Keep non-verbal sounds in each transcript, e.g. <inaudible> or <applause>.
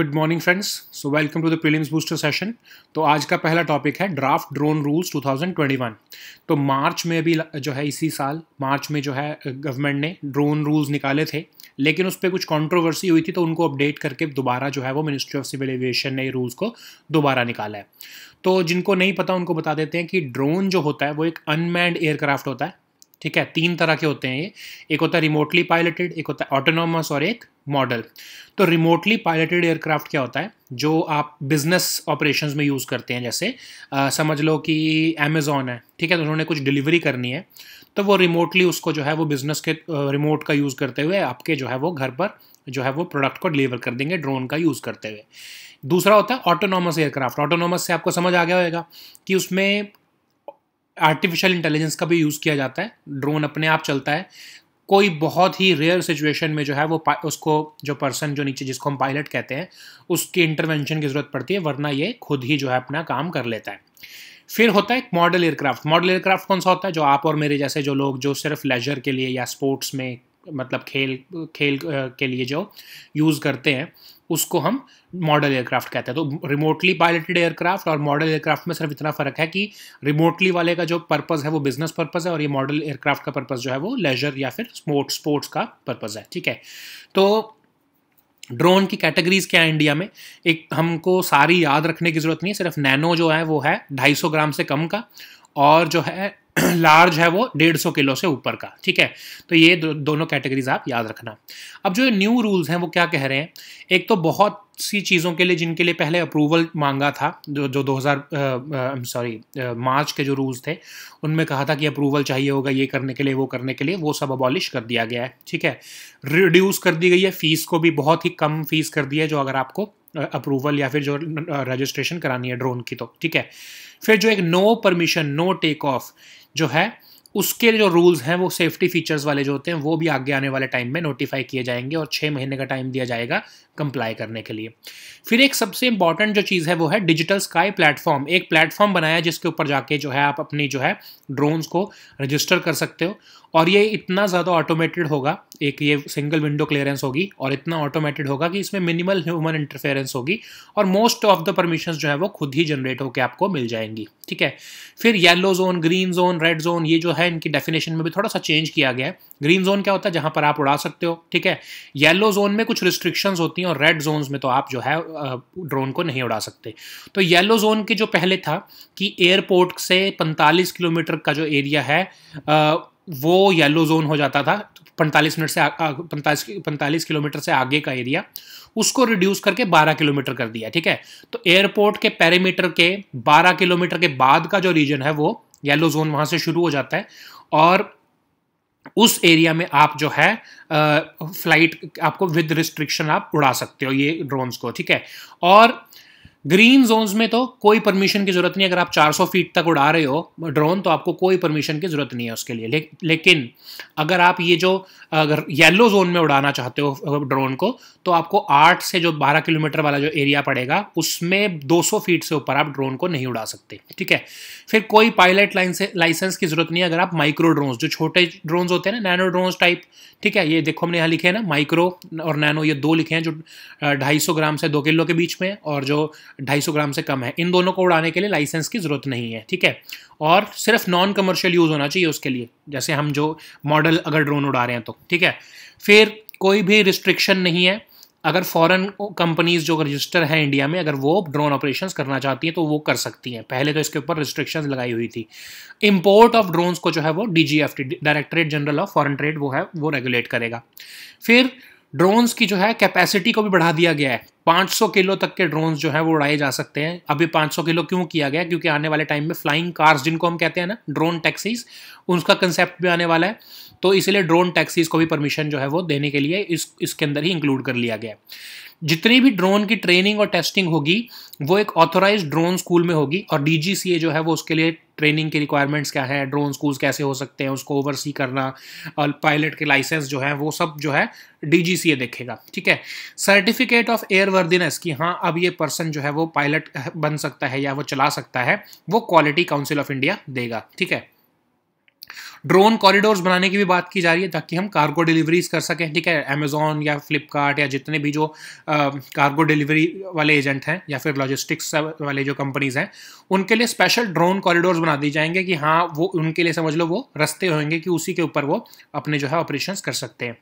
Good morning friends so welcome to the prelims booster session तो आज का पहला टॉपिक है ड्राफ्ट ड्रोन रूल्स 2021 तो मार्च में अभी जो है इसी साल मार्च में जो है गवर्नमेंट ने ड्रोन रूल्स निकाले थे लेकिन उस पर कुछ कंट्रोवर्सी हुई थी तो उनको अपडेट करके दोबारा जो है वो मिनिस्ट्री ऑफ सिविल एविएशन ने रूल्स को दोबारा निकाला है तो जिनको नहीं पता उनको बता देते हैं कि ड्रोन जो होता है वो एक अनमैंड एयरक्राफ्ट होता है ठीक है तीन तरह के होते हैं ये एक होता है रिमोटली पायलटेड एक होता है ऑटोनॉमस और एक मॉडल तो रिमोटली पायलटेड एयरक्राफ्ट क्या होता है जो आप बिजनेस ऑपरेशंस में यूज़ करते हैं जैसे आ, समझ लो कि अमेज़ॉन है ठीक है तो उन्होंने कुछ डिलीवरी करनी है तो वो रिमोटली उसको जो है वो बिज़नेस के रिमोट का यूज़ करते हुए आपके जो है वो घर पर जो है वो प्रोडक्ट को डिलीवर कर देंगे ड्रोन का यूज़ करते हुए दूसरा होता है ऑटोनॉमस एयरक्राफ्ट ऑटोनॉमस से आपको समझ आ गया होगा कि उसमें आर्टिफिशियल इंटेलिजेंस का भी यूज़ किया जाता है ड्रोन अपने आप चलता है कोई बहुत ही रेयर सिचुएशन में जो है वो उसको जो पर्सन जो नीचे जिसको हम पायलट कहते हैं उसकी इंटरवेंशन की ज़रूरत पड़ती है वरना ये खुद ही जो है अपना काम कर लेता है फिर होता है एक मॉडल एयरक्राफ्ट मॉडल एयरक्राफ्ट कौन सा होता है जो आप और मेरे जैसे जो लोग जो सिर्फ लेजर के लिए या स्पोर्ट्स में मतलब खेल खेल के लिए जो यूज़ करते हैं उसको हम मॉडल एयरक्राफ्ट कहते हैं तो रिमोटली पायलटेड एयरक्राफ्ट और मॉडल एयरक्राफ्ट में सिर्फ इतना फ़र्क है कि रिमोटली वाले का जो पर्पज़ है वो बिजनेस पर्पज़ है और ये मॉडल एयरक्राफ्ट का पर्पज़ जो है वो लेजर या फिर स्पोर्ट्स स्पोर्ट्स का पर्पज़ है ठीक है तो ड्रोन की कैटेगरीज क्या है इंडिया में एक हमको सारी याद रखने की ज़रूरत नहीं है सिर्फ नैनो जो है वो है ढाई ग्राम से कम का और जो है लार्ज <clears throat> है वो डेढ़ सौ किलो से ऊपर का ठीक है तो ये दो, दोनों कैटेगरीज आप याद रखना अब जो न्यू रूल्स हैं वो क्या कह रहे हैं एक तो बहुत सी चीज़ों के लिए जिनके लिए पहले अप्रूवल मांगा था जो जो 2000 सॉरी मार्च के जो रूल्स थे उनमें कहा था कि अप्रूवल चाहिए होगा ये करने के लिए वो करने के लिए वो सब अबॉलिश कर दिया गया है ठीक है रिड्यूस कर दी गई है फ़ीस को भी बहुत ही कम फीस कर दी है जो अगर आपको अप्रूवल या फिर जो रजिस्ट्रेशन करानी है ड्रोन की तो ठीक है फिर जो एक no permission no take off जो है उसके जो रूल्स हैं वो सेफ्टी फीचर्स वाले जो होते हैं वो भी आगे आने वाले टाइम में नोटिफाई किए जाएंगे और छः महीने का टाइम दिया जाएगा कंप्लाई करने के लिए फिर एक सबसे इंपॉर्टेंट जो चीज़ है वो है डिजिटल स्काई प्लेटफॉर्म एक प्लेटफॉर्म बनाया जिसके ऊपर जाके जो है आप अपनी जो है ड्रोन्स को रजिस्टर कर सकते हो और ये इतना ज़्यादा ऑटोमेटेड होगा एक ये सिंगल विंडो क्लियरेंस होगी और इतना ऑटोमेटेड होगा कि इसमें मिनिमल ह्यूमन इंटरफेरेंस होगी और मोस्ट ऑफ द परमिशंस जो है वो खुद ही जनरेट होकर आपको मिल जाएंगी ठीक है फिर yellow zone green zone red zone ये जो है इनकी डेफिनेशन में भी थोड़ा सा चेंज किया गया है ग्रीन जोन क्या होता है जहाँ पर आप उड़ा सकते हो ठीक है येलो जोन में कुछ रिस्ट्रिक्शंस होती हैं और रेड जोन में तो आप जो है ड्रोन को नहीं उड़ा सकते तो येलो जोन के जो पहले था कि एयरपोर्ट से पैंतालीस किलोमीटर का जो एरिया है वो येलो जोन हो जाता था पैंतालीस मिनट से पैंतालीस पैंतालीस किलोमीटर से आगे का एरिया उसको रिड्यूस करके 12 किलोमीटर कर दिया ठीक है तो एयरपोर्ट के पैरामीटर के 12 किलोमीटर के बाद का जो रीजन है वो येलो जोन वहां से शुरू हो जाता है और उस एरिया में आप जो है आ, फ्लाइट आपको विद रिस्ट्रिक्शन आप उड़ा सकते हो ये ड्रोन्स को ठीक है और ग्रीन जोन्स में तो कोई परमिशन की जरूरत नहीं अगर आप 400 फीट तक उड़ा रहे हो ड्रोन तो आपको कोई परमिशन की जरूरत नहीं है उसके लिए ले, लेकिन अगर आप ये जो अगर येलो जोन में उड़ाना चाहते हो ड्रोन को तो आपको आठ से जो बारह किलोमीटर वाला जो एरिया पड़ेगा उसमें 200 फीट से ऊपर आप ड्रोन को नहीं उड़ा सकते ठीक है फिर कोई पायलट लाइसेंस की जरूरत नहीं है अगर आप माइक्रो ड्रोन्स जो छोटे ड्रोन होते हैं ना नैनो ड्रोन्स टाइप ठीक है ये देखो हमने यहाँ लिखे हैं ना माइक्रो और नैनो ये दो लिखे हैं जो ढाई ग्राम से दो किलो के बीच में और जो सौ ग्राम से कम है इन दोनों को उड़ाने के लिए लाइसेंस की ज़रूरत नहीं है ठीक है और सिर्फ नॉन कमर्शियल यूज़ होना चाहिए उसके लिए जैसे हम जो मॉडल अगर ड्रोन उड़ा रहे हैं तो ठीक है फिर कोई भी रिस्ट्रिक्शन नहीं है अगर फॉरेन कंपनीज जो रजिस्टर हैं इंडिया में अगर वो ड्रोन ऑपरेशंस करना चाहती हैं तो वो कर सकती हैं पहले तो इसके ऊपर रिस्ट्रिक्शंस लगाई हुई थी इंपोर्ट ऑफ ड्रोन्स को जो है वो DGFT directorate general of foreign trade वो है वो रेगुलेट करेगा फिर ड्रोन्स की जो है कैपेसिटी को भी बढ़ा दिया गया है 500 किलो तक के ड्रोन्स जो है वो उड़ाए जा सकते हैं अभी 500 किलो क्यों किया गया क्योंकि आने वाले टाइम में फ्लाइंग कार्स जिनको हम कहते हैं ना ड्रोन टैक्सीज उसका कंसेप्ट भी आने वाला है तो इसलिए ड्रोन टैक्सीज को भी परमिशन जो है वो देने के लिए इस इसके अंदर ही इंक्लूड कर लिया गया है जितनी भी ड्रोन की ट्रेनिंग और टेस्टिंग होगी वो एक ऑथोराइज ड्रोन स्कूल में होगी और डी जो है वो उसके लिए ट्रेनिंग के रिक्वायरमेंट्स क्या है ड्रोन स्कूल्स कैसे हो सकते हैं उसको ओवरसी करना और पायलट के लाइसेंस जो है वो सब जो है डी देखेगा ठीक है सर्टिफिकेट ऑफ एयर वर्दिनेस कि हाँ अब ये पर्सन जो है वो पायलट बन सकता है या वो चला सकता है वो क्वालिटी काउंसिल ऑफ इंडिया देगा ठीक है ड्रोन कॉरिडोर्स बनाने की भी बात की जा रही है ताकि हम कार्गो डिलीवरीज कर सकें ठीक है अमेजोन या फ्लिपकार्ट या जितने भी जो कार्गो डिलीवरी वाले एजेंट हैं या फिर लॉजिस्टिक्स वाले जो कंपनीज हैं उनके लिए स्पेशल ड्रोन कॉरिडोर्स बना दिए जाएंगे कि हाँ वो उनके लिए समझ लो वो रस्ते होंगे कि उसी के ऊपर वो अपने जो है ऑपरेशन कर सकते हैं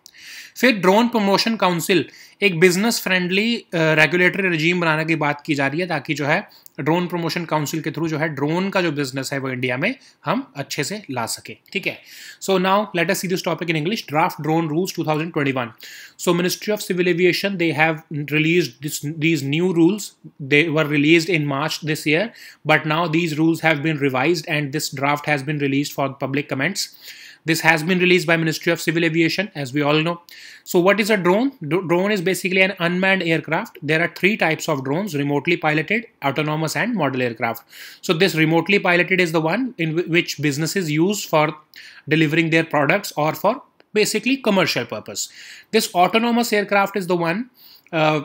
फिर ड्रोन प्रमोशन काउंसिल एक बिजनेस फ्रेंडली रेगुलेटरी रजीम बनाने की बात की जा रही है ताकि जो है ड्रोन प्रमोशन काउंसिल के थ्रू जो है ड्रोन का जो बिजनेस है वो इंडिया में हम अच्छे से ला सके ठीक है so now let us see this topic in English draft drone rules 2021 so ministry of civil aviation they have release these new rules they were release in March this year but now these rules have been revise and this draft has been release for public comments This has been released by Ministry of Civil Aviation, as we all know. So what is a drone? D drone is basically an unmanned aircraft. There are three types of drones, remotely piloted, autonomous and model aircraft. So this remotely piloted is the one in which businesses use for delivering their products or for basically commercial purpose. This autonomous aircraft is the one uh,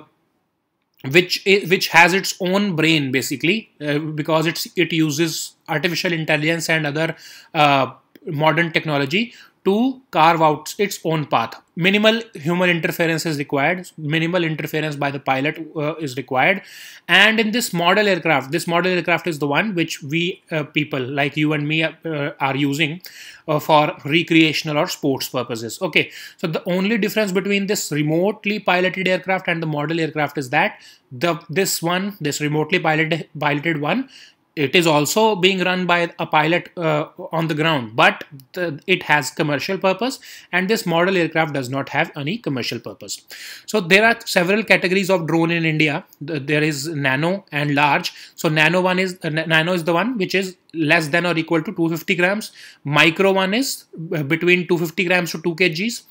which which has its own brain basically uh, because it's it uses artificial intelligence and other uh, modern technology to carve out its own path. Minimal human interference is required, minimal interference by the pilot uh, is required. And in this model aircraft, this model aircraft is the one which we uh, people like you and me uh, are using uh, for recreational or sports purposes. Okay, so the only difference between this remotely piloted aircraft and the model aircraft is that the this one, this remotely piloted, piloted one, it is also being run by a pilot uh, on the ground but the, it has commercial purpose and this model aircraft does not have any commercial purpose so there are several categories of drone in india there is nano and large so nano one is uh, nano is the one which is less than or equal to 250 grams micro one is uh, between 250 grams to 2 kgs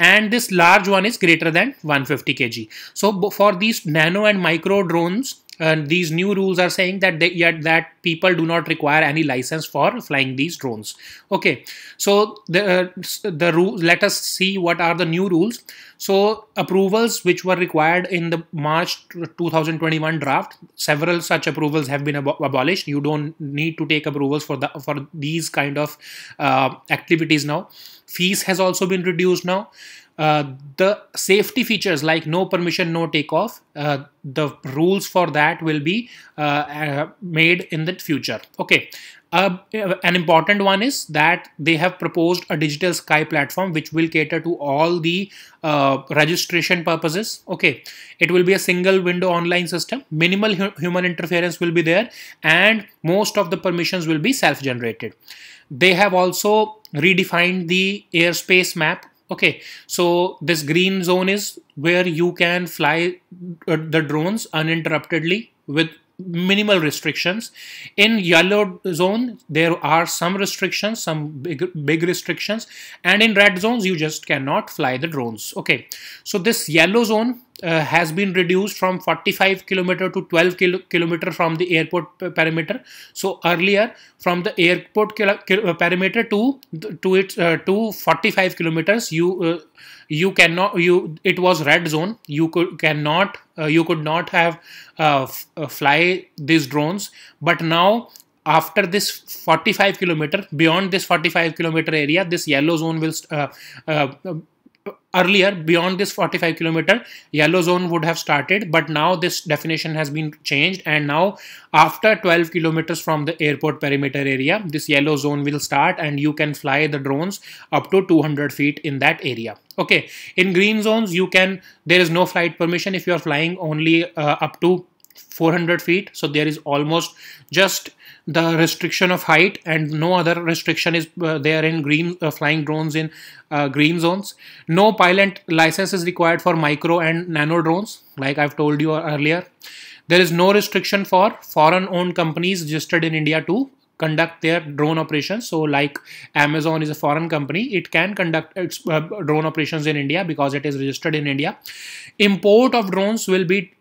and this large one is greater than 150 kg so for these nano and micro drones and these new rules are saying that they, that people do not require any license for flying these drones. Okay, so the uh, the rule. Let us see what are the new rules. So approvals which were required in the March 2021 draft, several such approvals have been ab abolished. You don't need to take approvals for the for these kind of uh, activities now. Fees has also been reduced now. Uh, the safety features like no permission, no takeoff, uh, the rules for that will be uh, uh made in the future. Okay. Uh, an important one is that they have proposed a digital sky platform which will cater to all the registration purposes. Okay, it will be a single window online system. Minimal hu human interference will be there, and most of the permissions will be self-generated. They have also redefined the airspace map okay so this green zone is where you can fly uh, the drones uninterruptedly with minimal restrictions in yellow zone there are some restrictions some big big restrictions and in red zones you just cannot fly the drones okay so this yellow zone uh, has been reduced from 45 kilometer to 12 kilometer from the airport perimeter. So earlier from the airport uh, perimeter to to it uh, to 45 kilometers, you uh, you cannot you it was red zone. You could cannot uh, you could not have uh, fly these drones. But now after this 45 kilometer beyond this 45 kilometer area this yellow zone will uh, uh, earlier beyond this 45 kilometer yellow zone would have started but now this definition has been changed and now after 12 kilometers from the airport perimeter area this yellow zone will start and you can fly the drones up to 200 feet in that area okay in green zones you can there is no flight permission if you are flying only uh, up to 400 feet so there is almost just the restriction of height and no other restriction is uh, there in green uh, flying drones in uh, green zones no pilot license is required for micro and nano drones like i've told you earlier there is no restriction for foreign owned companies registered in india to conduct their drone operations so like amazon is a foreign company it can conduct its uh, drone operations in india because it is registered in india import of drones will be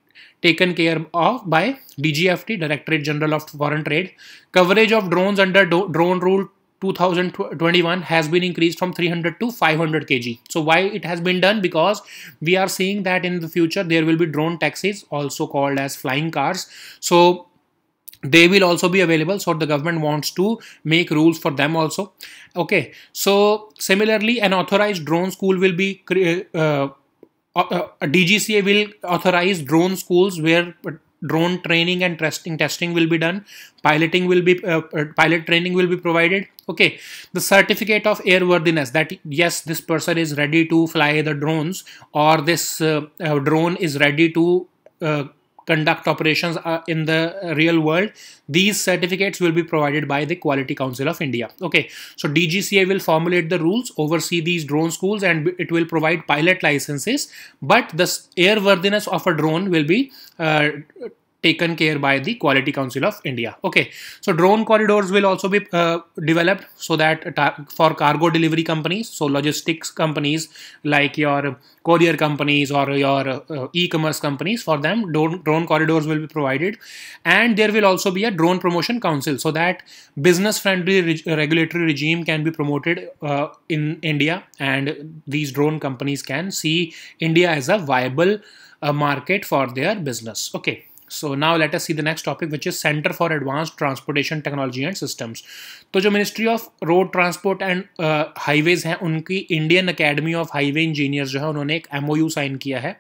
taken care of by DGFT, Directorate General of Foreign Trade. Coverage of drones under drone rule 2021 has been increased from 300 to 500 kg. So why it has been done? Because we are seeing that in the future there will be drone taxis also called as flying cars. So they will also be available so the government wants to make rules for them also okay so similarly an authorized drone school will be uh, uh, DGCA uh, will authorize drone schools where uh, drone training and testing testing will be done piloting will be uh, uh, pilot training will be provided okay the certificate of airworthiness that yes this person is ready to fly the drones or this uh, drone is ready to conduct operations uh, in the real world. These certificates will be provided by the Quality Council of India. Okay, so DGCA will formulate the rules, oversee these drone schools and it will provide pilot licenses, but the airworthiness of a drone will be uh, taken care by the Quality Council of India. Okay, so drone corridors will also be uh, developed so that for cargo delivery companies, so logistics companies like your courier companies or your uh, e-commerce companies, for them drone, drone corridors will be provided, and there will also be a drone promotion council so that business-friendly reg uh, regulatory regime can be promoted uh, in India, and these drone companies can see India as a viable uh, market for their business. Okay. So now let us see the next topic which is centre for advance transportation technology and systems तो जो ministry of road transport and highways हैं उनकी Indian academy of highway engineer जो है उन्होंने एक M sign किया है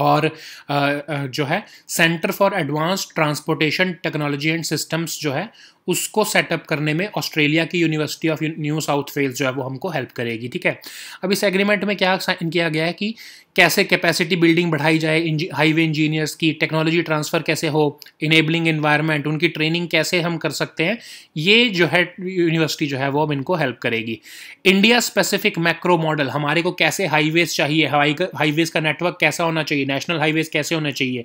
और uh, uh, जो है centre for advance transportation technology and systems जो है उसको सेटअप करने में ऑस्ट्रेलिया की university of new south wales जो है वो हमको हेल्प करेगी ठीक है अब इस एग्रीमेंट में क्या साइन किया गया है कि कैसे कैपेसिटी बिल्डिंग बढ़ाई जाए हाईवे इंजीनियर्स की टेक्नोलॉजी ट्रांसफ़र कैसे हो इनेबलिंग इन्वायरमेंट उनकी ट्रेनिंग कैसे हम कर सकते हैं ये जो है यूनिवर्सिटी जो है वो हम इनको हेल्प करेगी इंडिया स्पेसिफिक मैक्रो मॉडल हमारे को कैसे हाईवेज चाहिए हवाई हाईवेज का नेटवर्क कैसा होना चाहिए नेशनल हाईवेज कैसे होना चाहिए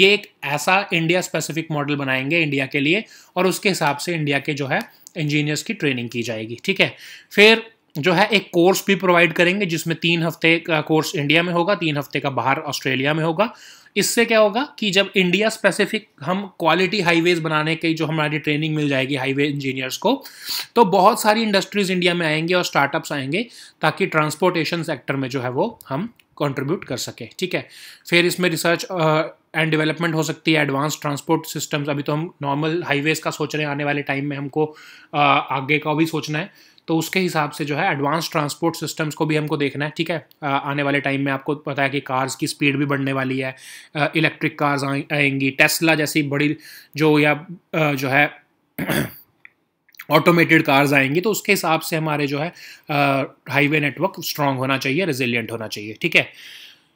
ये एक ऐसा इंडिया स्पेसिफिक मॉडल बनाएंगे इंडिया के लिए और उसके हिसाब से इंडिया के जो है इंजीनियर्स की ट्रेनिंग की जाएगी ठीक है फिर जो है एक कोर्स भी प्रोवाइड करेंगे जिसमें तीन हफ्ते का कोर्स इंडिया में होगा तीन हफ्ते का बाहर ऑस्ट्रेलिया में होगा इससे क्या होगा कि जब इंडिया स्पेसिफिक हम क्वालिटी हाईवेज बनाने की जो हमारी ट्रेनिंग मिल जाएगी हाईवे इंजीनियर्स को तो बहुत सारी इंडस्ट्रीज इंडिया में आएंगे और स्टार्टअप्स आएंगे ताकि ट्रांसपोर्टेशन सेक्टर में जो है वो हम कंट्रीब्यूट कर सके ठीक है फिर इसमें रिसर्च एंड डेवलपमेंट हो सकती है एडवांस ट्रांसपोर्ट सिस्टम्स अभी तो हम नॉर्मल हाईवेज का सोच रहे हैं आने वाले टाइम में हमको आगे का भी सोचना है तो उसके हिसाब से जो है एडवांस ट्रांसपोर्ट सिस्टम्स को भी हमको देखना है ठीक है आने वाले टाइम में आपको पता है कि कार्स की स्पीड भी बढ़ने वाली है इलेक्ट्रिक कार्स आएंगी टेस्ला जैसी बड़ी जो या जो है ऑटोमेटेड <clears throat> कार्स आएंगी तो उसके हिसाब से हमारे जो है हाईवे नेटवर्क स्ट्रांग होना चाहिए रेजिलियंट होना चाहिए ठीक है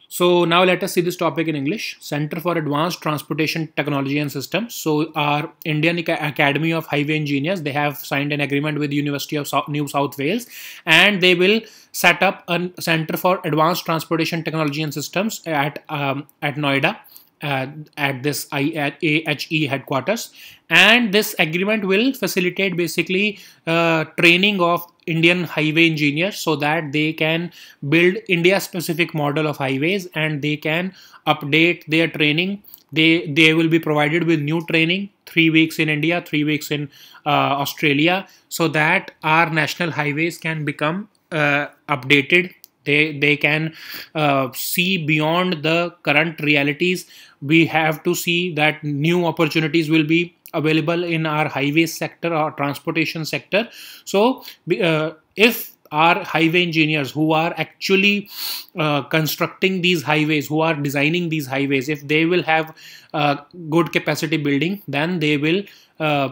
So now let us see this topic in English. Center for Advanced Transportation Technology and Systems. So our Indian Academy of Highway Engineers, they have signed an agreement with University of New South Wales and they will set up a Center for Advanced Transportation Technology and Systems at, um, at Noida. Uh, at this AHE headquarters and this agreement will facilitate basically uh, training of Indian highway engineers so that they can build India specific model of highways and they can update their training they they will be provided with new training three weeks in India three weeks in uh, Australia so that our national highways can become uh, updated they they can uh, see beyond the current realities we have to see that new opportunities will be available in our highway sector or transportation sector. So uh, if our highway engineers who are actually uh, constructing these highways who are designing these highways if they will have uh, good capacity building then they will uh,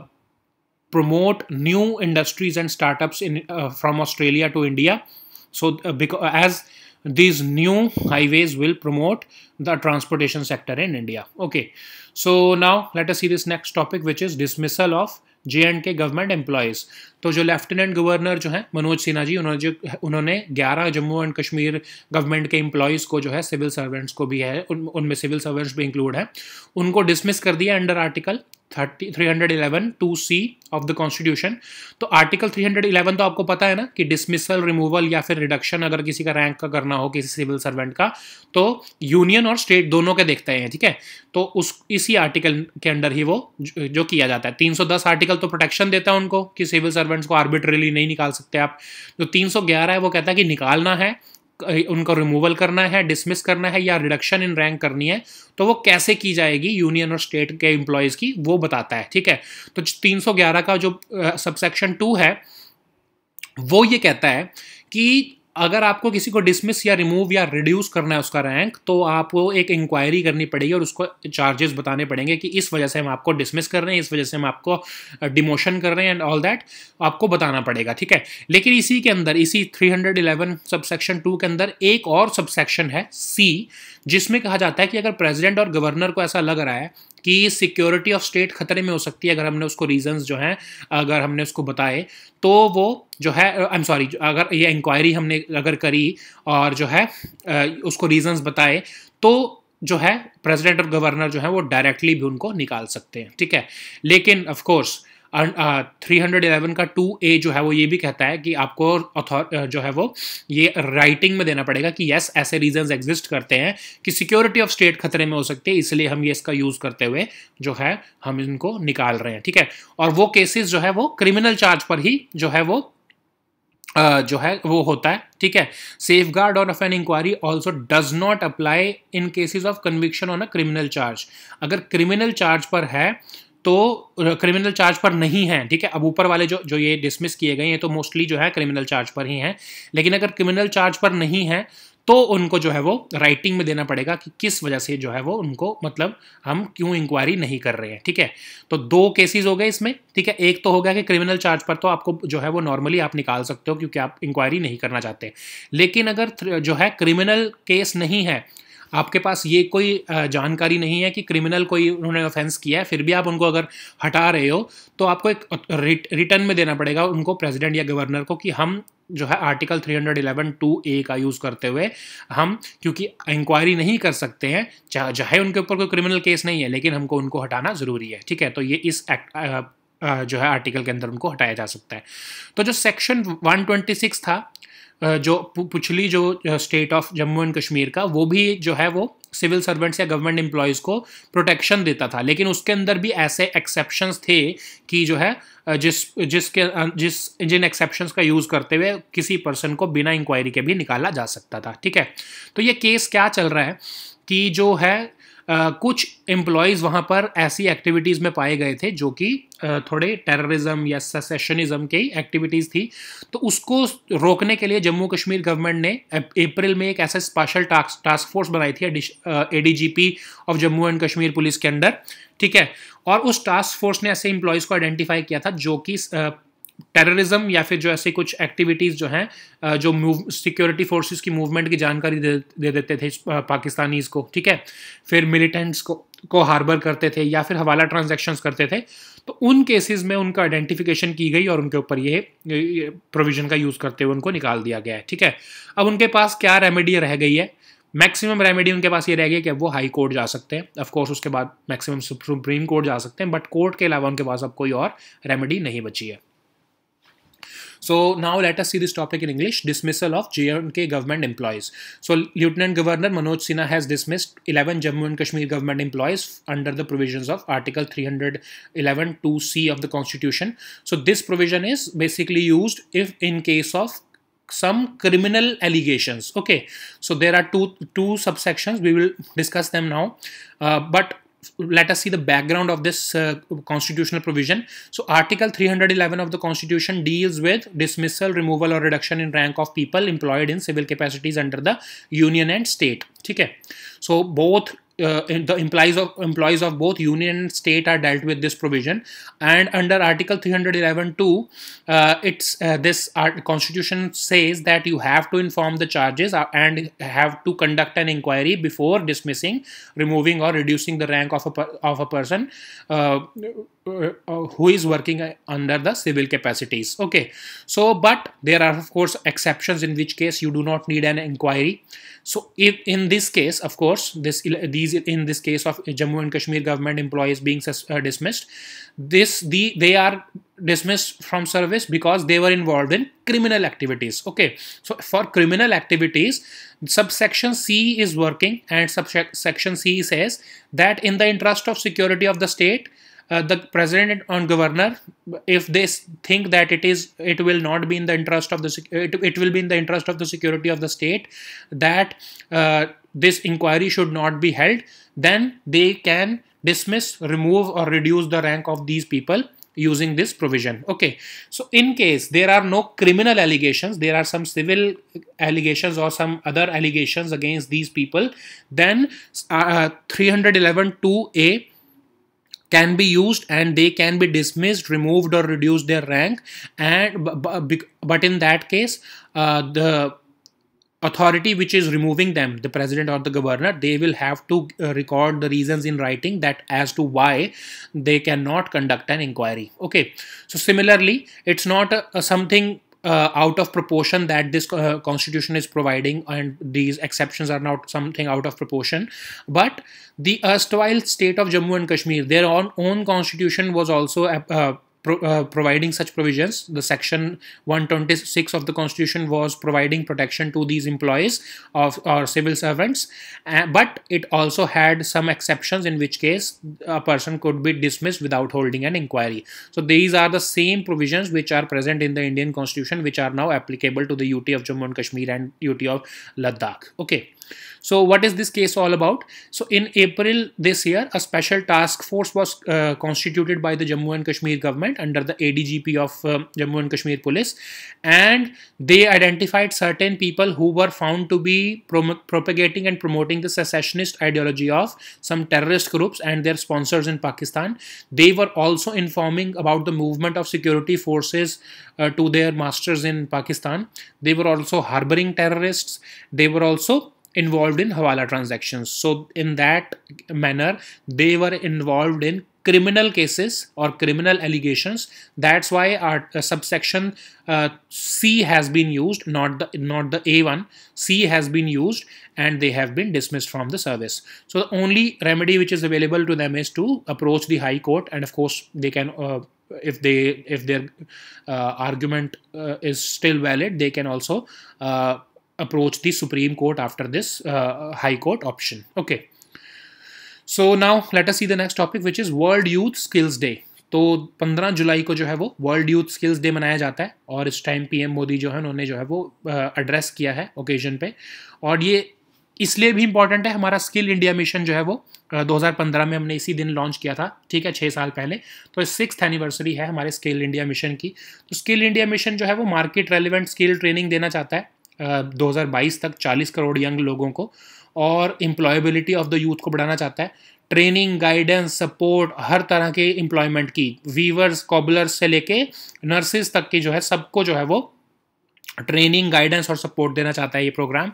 promote new industries and startups in uh, from australia to india so uh, because as these new highways will promote the transportation sector in India. Okay, so now let us see this next topic which is dismissal of J and K government employees तो जो lieutenant governor जो है मनोज सिन्हा जी उन्होंने जो उन्होंने ग्यारह Jammu and Kashmir government के employees को जो है सिविल सर्वेंट्स को भी है उन उनमें सिविल सर्वेंट्स भी इंक्लूड है उनको डिसमिस कर दिया under article thirty three hundred eleven two C of the constitution तो आर्टिकल थ्री हंड्रेड इलेवन तो आपको पता है ना कि डिसमिसल रिमूवल या फिर रिडक्शन अगर किसी का रैंक का करना हो किसी सिविल सर्वेंट का तो यूनियन और स्टेट दोनों के देखते हैं ठीक है तो उस इसी आर्टिकल के अंडर ही वो जो किया जाता है 310 आर्टिकल तो प्रोटेक्शन देता है उनको कि सिविल सर्वेंट्स को आर्बिट्रेली नहीं निकाल सकते आप जो 311 है वो कहता है कि निकालना है उनका रिमूवल करना है डिसमिस करना है या रिडक्शन इन रैंक करनी है तो वो कैसे की जाएगी यूनियन और स्टेट के एम्प्लॉयज़ की वो बताता है ठीक है तो 311 का जो सबसेक्शन टू है वो ये कहता है कि अगर आपको किसी को डिसमिस या रिमूव या रिड्यूस करना है उसका रैंक तो आपको एक इंक्वायरी करनी पड़ेगी और उसको चार्जेस बताने पड़ेंगे कि इस वजह से हम आपको डिसमिस कर रहे हैं इस वजह से हम आपको डिमोशन कर रहे हैं एंड ऑल दैट आपको बताना पड़ेगा ठीक है लेकिन इसी के अंदर इसी 311 सबसेक्शन टू के अंदर एक और सबसेक्शन है सी जिसमें कहा जाता है कि अगर प्रेसिडेंट और गवर्नर को ऐसा लग रहा है कि सिक्योरिटी ऑफ स्टेट खतरे में हो सकती है अगर हमने उसको रीजंस जो हैं अगर हमने उसको बताए तो वो जो है आई एम सॉरी अगर ये इंक्वायरी हमने अगर करी और जो है उसको रीजंस बताए तो जो है प्रेसिडेंट और गवर्नर जो है वो डायरेक्टली भी उनको निकाल सकते हैं ठीक है लेकिन of course three hundred eleven का टू ए जो है वो ये भी कहता है कि आपको जो है वो ये राइटिंग में देना पड़ेगा कि यस ऐसे रीजंस एग्जिस्ट करते हैं कि सिक्योरिटी ऑफ स्टेट खतरे में हो सकती है इसलिए हम ये इसका यूज़ करते हुए जो है हम इनको निकाल रहे हैं ठीक है और वो केसेस जो है वो क्रिमिनल चार्ज पर ही जो है वो जो है वो होता है ठीक है safeguard on of an inquiry also does not apply in cases of conviction on a criminal charge अगर क्रिमिनल चार्ज पर है तो क्रिमिनल चार्ज पर नहीं है ठीक है अब ऊपर वाले जो जो ये डिसमिस किए गए हैं तो मोस्टली जो है क्रिमिनल चार्ज पर ही हैं लेकिन अगर क्रिमिनल चार्ज पर नहीं है तो उनको जो है वो राइटिंग में देना पड़ेगा कि किस वजह से जो है वो उनको मतलब हम क्यों इंक्वायरी नहीं कर रहे हैं ठीक है तो दो केसेस हो गए इसमें ठीक है एक तो हो गया कि क्रिमिनल चार्ज पर तो आपको जो है वो नॉर्मली आप निकाल सकते हो क्योंकि आप इंक्वायरी नहीं करना चाहते लेकिन अगर जो है क्रिमिनल केस नहीं है आपके पास ये कोई जानकारी नहीं है कि क्रिमिनल कोई उन्होंने ऑफेंस किया है फिर भी आप उनको अगर हटा रहे हो तो आपको एक रिटर्न में देना पड़ेगा उनको प्रेसिडेंट या गवर्नर को कि हम जो है आर्टिकल 311 टू ए का यूज़ करते हुए हम क्योंकि इंक्वायरी नहीं कर सकते हैं चाहे चाहे उनके ऊपर कोई क्रिमिनल केस नहीं है लेकिन हमको उनको हटाना ज़रूरी है ठीक है तो ये इस एक्ट जो है आर्टिकल के अंदर उनको हटाया जा सकता है तो जो सेक्शन 126 था जो पिछली जो state of Jammu and Kashmir का वो भी जो है वो सिविल सर्वेंट्स या गवर्नमेंट एम्प्लॉयज़ को प्रोटेक्शन देता था लेकिन उसके अंदर भी ऐसे एक्सेप्शंस थे कि जो है जिस जिसके जिस जिन एक्सेप्शंस का यूज़ करते हुए किसी पर्सन को बिना इंक्वायरी के भी निकाला जा सकता था ठीक है तो ये केस क्या चल रहा है कि जो है कुछ एम्प्लॉयज़ वहाँ पर ऐसी एक्टिविटीज़ में पाए गए थे जो कि थोड़े टेररिज्म या ससेशनिज्म की एक्टिविटीज़ थी तो उसको रोकने के लिए जम्मू कश्मीर गवर्नमेंट ने अप्रैल में एक ऐसा स्पेशल टास्क टास्क फोर्स बनाई थी a of Jammu and Kashmir police के अंडर ठीक है और उस टास्क फोर्स ने ऐसे एम्प्लॉयज़ को आइडेंटिफाई किया था जो कि टेररिज्म या फिर जो ऐसे कुछ एक्टिविटीज़ जो हैं जो मूव सिक्योरिटी फोर्सेस की मूवमेंट की जानकारी दे, दे देते थे पाकिस्तानीज़ को ठीक है फिर मिलिटेंट्स को को हार्बर करते थे या फिर हवाला ट्रांजैक्शंस करते थे तो उन केसेस में उनका आइडेंटिफिकेशन की गई और उनके ऊपर ये, प्रोविज़न का यूज़ करते हुए उनको निकाल दिया गया है ठीक है अब उनके पास क्या रेमेडी रह गई है मैक्सिमम रेमेडी उनके पास ये रह गई कि वो हाई कोर्ट जा सकते हैं ऑफ कोर्स उसके बाद मैक्सिमम सुप्रीम कोर्ट जा सकते हैं बट कोर्ट के अलावा उनके पास अब कोई और रेमेडी नहीं बची है So now let us see this topic in English, dismissal of JNK government employees. So Lieutenant Governor Manoj Sinha has dismissed 11 Jammu and Kashmir government employees under the provisions of Article 311 2C of the Constitution. So this provision is basically used if in case of some criminal allegations okay so there are two two subsections we will discuss them now uh, but let us see the background of this uh, constitutional provision. So Article 311 of the Constitution deals with dismissal, removal or reduction in rank of people employed in civil capacities under the union and state. Okay. So both uh, the employees of employees of both union and state are dealt with this provision and under article 311 2 uh, it's uh, this constitution says that you have to inform the charges uh, and have to conduct an inquiry before dismissing removing or reducing the rank of a of a person uh, uh, uh, who is working uh, under the civil capacities okay so but there are of course exceptions in which case you do not need an inquiry so if in this case of course this these in this case of Jammu and Kashmir government employees being uh, dismissed this the they are dismissed from service because they were involved in criminal activities okay so for criminal activities subsection c is working and subsection c says that in the interest of security of the state uh, the president and governor if they think that it is it will not be in the interest of the it, it will be in the interest of the security of the state that uh, this inquiry should not be held then they can dismiss remove or reduce the rank of these people using this provision okay so in case there are no criminal allegations there are some civil allegations or some other allegations against these people then uh, 311 2a can be used and they can be dismissed removed or reduced their rank and but in that case uh, the authority which is removing them the president or the governor they will have to uh, record the reasons in writing that as to why they cannot conduct an inquiry okay so similarly it's not a, a something uh, out of proportion that this uh, constitution is providing and these exceptions are not something out of proportion but the erstwhile state of jammu and kashmir their own, own constitution was also uh, pro uh, providing such provisions. The section 126 of the constitution was providing protection to these employees of or civil servants, uh, but it also had some exceptions in which case a person could be dismissed without holding an inquiry. So these are the same provisions which are present in the Indian constitution which are now applicable to the UT of Jammu and Kashmir and UT of Ladakh. Okay. So what is this case all about? So in April this year, a special task force was uh, constituted by the Jammu and Kashmir government under the ADGP of um, Jammu and Kashmir police and they identified certain people who were found to be propagating and promoting the secessionist ideology of some terrorist groups and their sponsors in Pakistan. They were also informing about the movement of security forces uh, to their masters in Pakistan. They were also harboring terrorists. They were also involved in Hawala transactions. So in that manner, they were involved in criminal cases or criminal allegations. That's why our uh, subsection uh, C has been used, not the not the A1. C has been used, and they have been dismissed from the service. So the only remedy which is available to them is to approach the High Court, and of course they can. Uh, if they if their uh, argument uh, is still valid they can also uh, approach the Supreme Court after this uh, High Court option. Okay. So now let us see the next topic which is World Youth Skills Day. तो 15 जुलाई को जो है वो world youth skills day मनाया जाता है और इस टाइम पीएम मोदी जो है उन्होंने जो है वो एड्रेस uh, किया है ओकेजन पे और ये इसलिए भी इम्पॉर्टेंट है हमारा स्किल इंडिया मिशन जो है वो 2015 uh, में हमने इसी दिन लॉन्च किया था ठीक है छः साल पहले तो सिक्स एनिवर्सरी है हमारे स्किल इंडिया मिशन की तो स्किल इंडिया मिशन जो है वो मार्केट रेलिवेंट स्किल ट्रेनिंग देना चाहता है 2022 तक 40 करोड़ यंग लोगों को और एम्प्लॉयबिलिटी ऑफ द यूथ को बढ़ाना चाहता है ट्रेनिंग गाइडेंस सपोर्ट हर तरह के एम्प्लॉयमेंट की वीवर्स कॉबलर्स से लेके नर्सिस तक की जो है सबको जो है वो ट्रेनिंग गाइडेंस और सपोर्ट देना चाहता है ये प्रोग्राम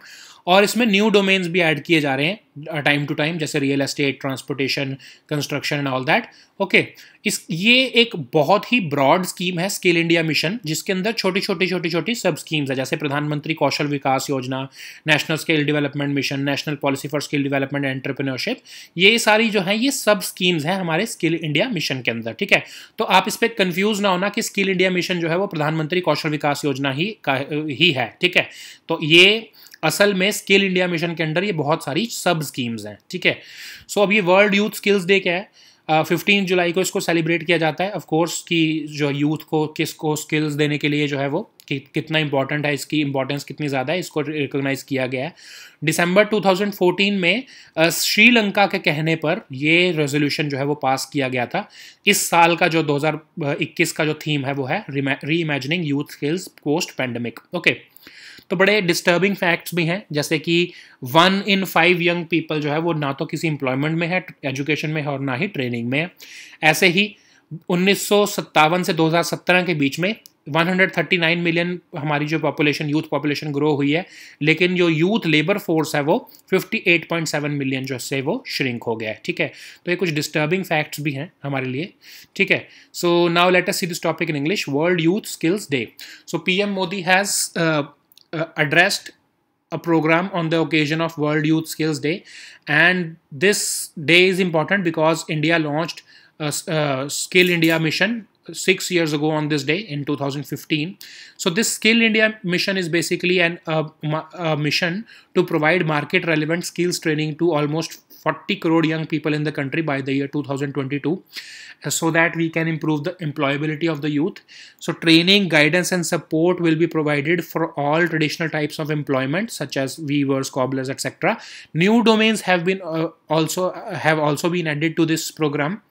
और इसमें न्यू डोमेन्स भी ऐड किए जा रहे हैं टाइम टू टाइम जैसे real estate transportation construction and all that okay इस ये एक बहुत ही ब्रॉड स्कीम है स्किल इंडिया मिशन जिसके अंदर छोटी छोटी छोटी छोटी सब स्कीम्स है जैसे प्रधानमंत्री Kaushal Vikas Yojana national skill development mission national policy for skill development entrepreneurship ये सारी जो है ये सब स्कीम्स हैं हमारे स्किल इंडिया मिशन के अंदर ठीक है तो आप इस पर कन्फ्यूज ना होना कि स्किल इंडिया मिशन जो है वो प्रधानमंत्री कौशल विकास योजना ही का ही है ठीक है तो ये असल में स्किल इंडिया मिशन के अंडर ये बहुत सारी सब स्कीम्स हैं ठीक है सो so, अब ये वर्ल्ड यूथ स्किल्स डे क्या है फिफ्टीन uh, जुलाई को इसको सेलिब्रेट किया जाता है ऑफकोर्स कि जो यूथ को किसको स्किल्स देने के लिए जो है वो कि कितना इंपॉर्टेंट है इसकी इंपॉर्टेंस कितनी ज़्यादा है इसको रिकोगनाइज़ किया गया है थाउजेंड फोर्टीन में श्रीलंका के कहने पर ये रेजोल्यूशन जो है वो पास किया गया था इस साल का जो 2021 का जो थीम है वो है reimagining youth skills post pandemic okay तो बड़े डिस्टर्बिंग फैक्ट्स भी हैं जैसे कि one in five young people जो है वो ना तो किसी एम्प्लॉयमेंट में है एजुकेशन में है और ना ही ट्रेनिंग में है ऐसे ही उन्नीस से 2017 के बीच में 139 मिलियन हमारी जो पॉपुलेशन यूथ पॉपुलेशन ग्रो हुई है लेकिन जो यूथ लेबर फोर्स है वो 58.7 मिलियन जो से वो श्रिंक हो गया है ठीक है तो ये कुछ डिस्टर्बिंग फैक्ट्स भी हैं हमारे लिए ठीक है so now let us see this topic in English world youth skills day so PM Modi has uh, addressed a program on the occasion of World Youth Skills Day. And this day is important because India launched a, a uh, Skill India mission six years ago on this day in 2015. So this Skill India mission is basically an uh, a uh, mission to provide market relevant skills training to almost 40 crore young people in the country by the year 2022 uh, so that we can improve the employability of the youth. So training, guidance and support will be provided for all traditional types of employment such as weavers, cobblers, etc. New domains have been uh, also uh, have also been added to this program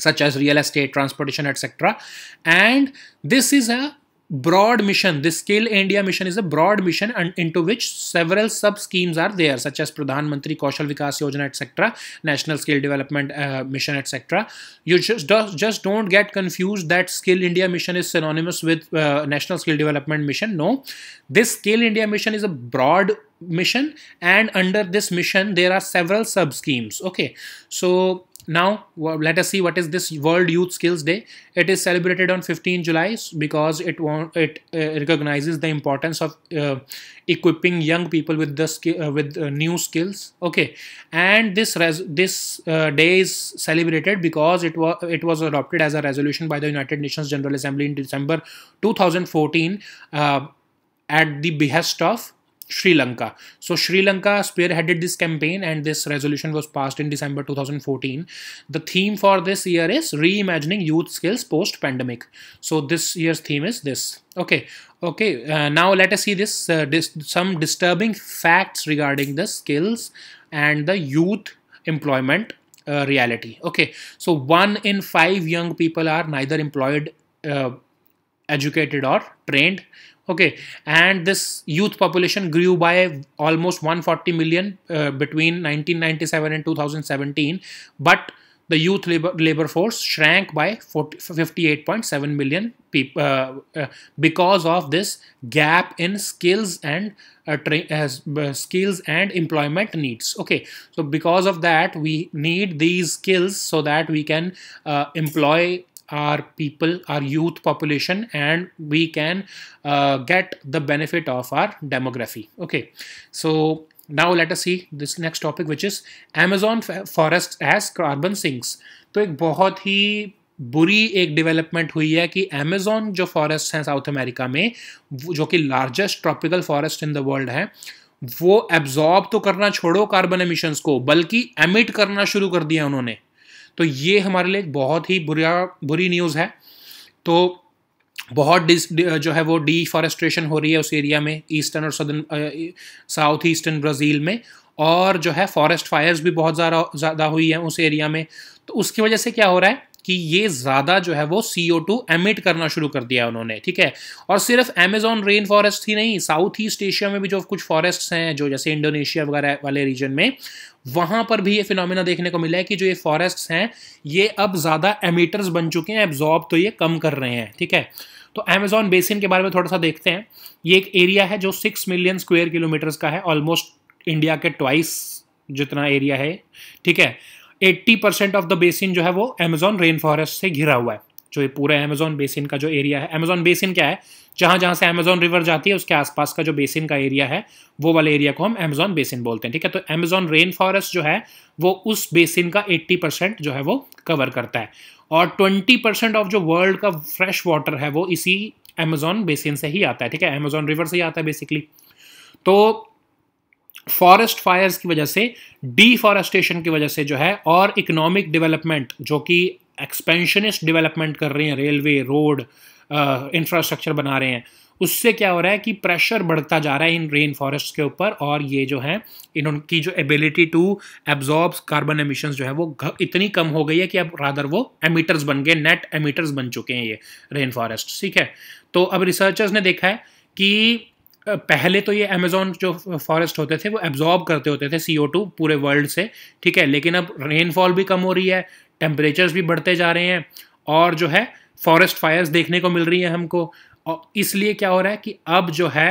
such as real estate, transportation, etc. And this is a broad mission. This Skill India mission is a broad mission and into which several sub schemes are there, such as Pradhan Mantri Kaushal Vikas Yojana, etc., National Skill Development uh, Mission, etc. You just, just don't get confused that Skill India mission is synonymous with uh, National Skill Development Mission. No, this Skill India mission is a broad mission and under this mission there are several sub schemes okay so now let us see what is this world youth skills day it is celebrated on 15 july because it it uh, recognizes the importance of uh, equipping young people with the uh, with uh, new skills okay and this this uh, day is celebrated because it was it was adopted as a resolution by the united nations general assembly in december 2014 uh, at the behest of Sri Lanka. So Sri Lanka spearheaded this campaign and this resolution was passed in December 2014. The theme for this year is reimagining youth skills post pandemic. So this year's theme is this. Okay, okay. Uh, now let us see this, uh, this some disturbing facts regarding the skills and the youth employment uh, reality. Okay, so one in five young people are neither employed uh, educated or trained okay and this youth population grew by almost 140 million uh, between 1997 and 2017 but the youth labor, labor force shrank by 58.7 million people uh, uh, because of this gap in skills and uh, uh, skills and employment needs okay so because of that we need these skills so that we can uh, employ our people, our youth population, and we can uh, get the benefit of our demography. Okay, so now let us see this next topic, which is Amazon forest as carbon sinks. तो एक बहुत ही बुरी एक development हुई है कि Amazon जो forest हैं साउथ अमेरिका में जो कि largest tropical forest in the world है वो एब्जॉर्ब तो करना छोड़ो कार्बन एमिशंस को बल्कि एमिट करना शुरू कर दिया उन्होंने तो ये हमारे लिए बहुत ही बुरा बुरी न्यूज़ है तो बहुत डिस जो है वो डिफॉरेस्ट्रेशन हो रही है उस एरिया में ईस्टर्न और सदर्न साउथ ईस्टर्न ब्राज़ील में और जो है फॉरेस्ट फायर्स भी बहुत ज़्यादा ज़्यादा हुई हैं उस एरिया में तो उसकी वजह से क्या हो रहा है कि ये ज़्यादा जो है वो सी ओ टू एमिट करना शुरू कर दिया उन्होंने ठीक है और सिर्फ अमेजोन रेन फॉरेस्ट ही नहीं साउथ ईस्ट एशिया में भी जो कुछ फॉरेस्ट हैं जो जैसे इंडोनेशिया वगैरह वाले रीजन में वहाँ पर भी ये फिनोमिना देखने को मिला है कि जो ये फॉरेस्ट हैं ये अब ज़्यादा एमिटर्स बन चुके हैं एब्जॉर्ब तो ये कम कर रहे हैं ठीक है तो अमेजॉन बेसिन के बारे में थोड़ा सा देखते हैं ये एक एरिया है जो सिक्स मिलियन स्क्वेयर किलोमीटर्स का है ऑलमोस्ट इंडिया के ट्वाइस जितना एरिया है ठीक है eighty percent of the basin जो है वो अमेजोन रेन फॉरेस्ट से घिरा हुआ है जो ये पूरा अमेजोन बेसिन का जो एरिया है अमेजोन बेसिन क्या है जहाँ जहाँ से अमेजोन रिवर जाती है उसके आसपास का जो बेसिन का एरिया है वो वाले एरिया को हम अमेजोन बेसिन बोलते हैं ठीक है तो अमेजोन रेन फॉरेस्ट जो है वो उस बेसिन का 80 परसेंट जो है वो कवर करता है और 20 परसेंट ऑफ जो वर्ल्ड का फ्रेश वाटर है वो इसी अमेजोन बेसिन से ही आता है ठीक है अमेजोन रिवर से ही आता है बेसिकली तो फॉरेस्ट फायर्स की वजह से डिफॉरेस्टेशन की वजह से जो है और इकोनॉमिक डेवलपमेंट जो कि एक्सपेंशनिस्ट डेवलपमेंट कर रहे हैं रेलवे रोड इंफ्रास्ट्रक्चर बना रहे हैं उससे क्या हो रहा है कि प्रेशर बढ़ता जा रहा है इन रेन फॉरेस्ट के ऊपर और ये जो है इन उनकी जो ability to absorb carbon emissions जो है वो इतनी कम हो गई है कि अब रादर वो एमिटर्स बन गए नेट एमिटर्स बन चुके हैं ये रेन फॉरेस्ट ठीक है तो अब रिसर्चर्स ने देखा है कि पहले तो ये अमेजोन जो फॉरेस्ट होते थे वो एब्जॉर्ब करते होते थे सी पूरे वर्ल्ड से ठीक है लेकिन अब रेनफॉल भी कम हो रही है टेम्परेचर्स भी बढ़ते जा रहे हैं और जो है फॉरेस्ट फायर्स देखने को मिल रही है हमको और इसलिए क्या हो रहा है कि अब जो है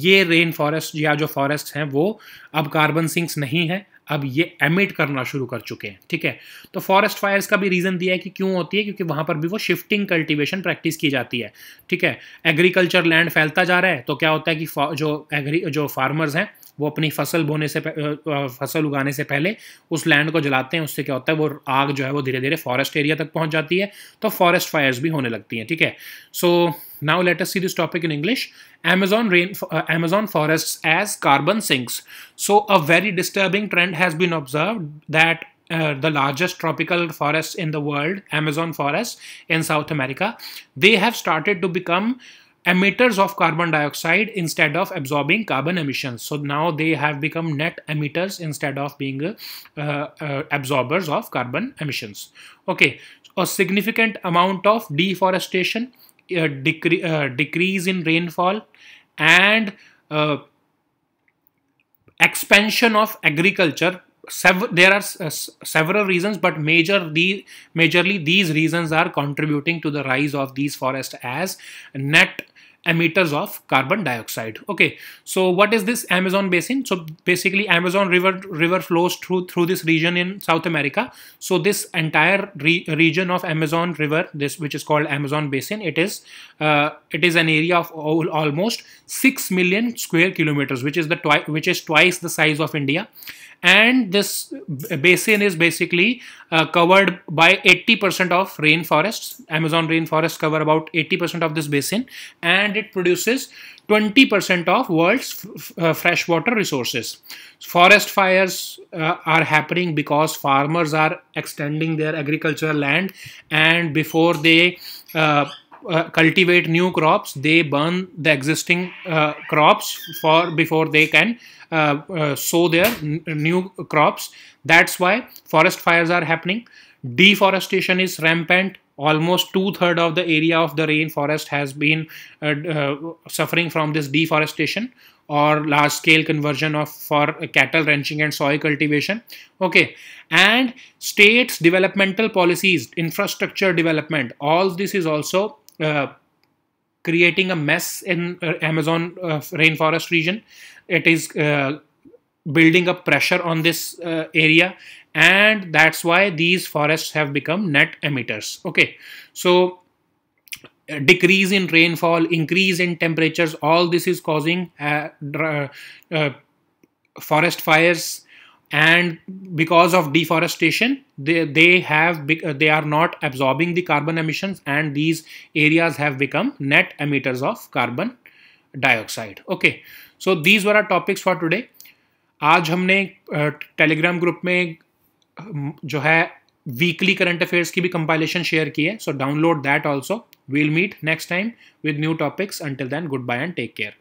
ये रेन फॉरेस्ट या जो फॉरेस्ट हैं वो अब कार्बन सिंक्स नहीं है अब ये एमिट करना शुरू कर चुके हैं ठीक है तो फॉरेस्ट फायर्स का भी रीज़न दिया है कि क्यों होती है क्योंकि वहाँ पर भी वो शिफ्टिंग कल्टीवेशन प्रैक्टिस की जाती है ठीक है एग्रीकल्चर लैंड फैलता जा रहा है तो क्या होता है कि जो एग्री जो फार्मर्स हैं वो अपनी फसल बोने से फसल उगाने से पहले उस लैंड को जलाते हैं उससे क्या होता है वो आग जो है वो धीरे धीरे फॉरेस्ट एरिया तक पहुँच जाती है तो फॉरेस्ट फायर्स भी होने लगती हैं ठीक है सो so, Now let us see this topic in English. Amazon rain, uh, Amazon forests as carbon sinks. So a very disturbing trend has been observed that uh, the largest tropical forests in the world, Amazon forests in South America, they have started to become emitters of carbon dioxide instead of absorbing carbon emissions. So now they have become net emitters instead of being uh, uh, absorbers of carbon emissions. Okay, a significant amount of deforestation uh, decre uh, decrease in rainfall and uh, expansion of agriculture there are several reasons but major the majorly these reasons are contributing to the rise of these forests as net emitters of carbon dioxide okay so what is this amazon basin so basically amazon river river flows through through this region in south america so this entire re region of amazon river this which is called amazon basin it is uh, it is an area of all, almost 6 million square kilometers which is the which is twice the size of india and this basin is basically uh, covered by 80% of rainforests amazon rainforests cover about 80% of this basin and it produces 20% of world's uh, freshwater resources forest fires uh, are happening because farmers are extending their agricultural land and before they uh, uh, cultivate new crops they burn the existing uh, crops for before they can uh, uh sow their new crops that's why forest fires are happening deforestation is rampant almost two-third of the area of the rainforest has been uh, suffering from this deforestation or large scale conversion of for cattle ranching and soy cultivation okay and states developmental policies infrastructure development all this is also uh, creating a mess in uh, Amazon uh, rainforest region. It is uh, building up pressure on this area and that's why these forests have become net emitters. Okay, so decrease in rainfall, increase in temperatures, all this is causing uh, uh, forest fires and because of deforestation they, they have uh, they are not absorbing the carbon emissions and these areas have become net emitters of carbon dioxide okay so these were our topics for today आज हमने Telegram group में जो है weekly current affairs की भी compilation share की है so download that also will meet next time with new topics until then goodbye and take care